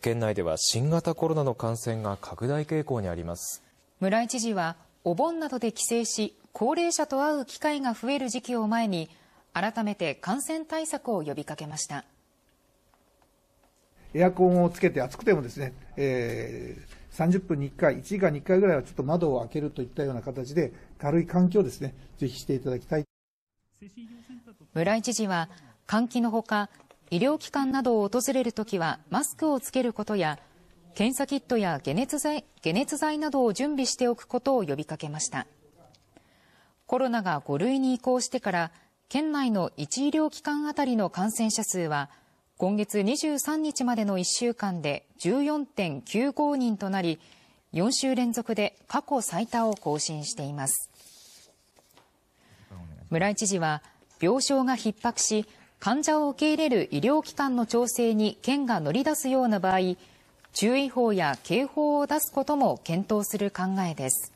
県内では新型コロナの感染が拡大傾向にあります村井知事はお盆などで帰省し高齢者と会う機会が増える時期を前に改めて感染対策を呼びかけましたエアコンをつけて暑くてもですね、えー、30分に1回1時間に1回ぐらいはちょっと窓を開けるといったような形で軽い換気をですねぜひしていただきたい村井知事は換気のほか医療機関などを訪れるときはマスクをつけることや、検査キットや解熱剤解熱剤などを準備しておくことを呼びかけました。コロナが5類に移行してから、県内の1医療機関あたりの感染者数は、今月23日までの1週間で14.95人となり、4週連続で過去最多を更新しています。村井知事は、病床が逼迫し、患者を受け入れる医療機関の調整に県が乗り出すような場合注意報や警報を出すことも検討する考えです。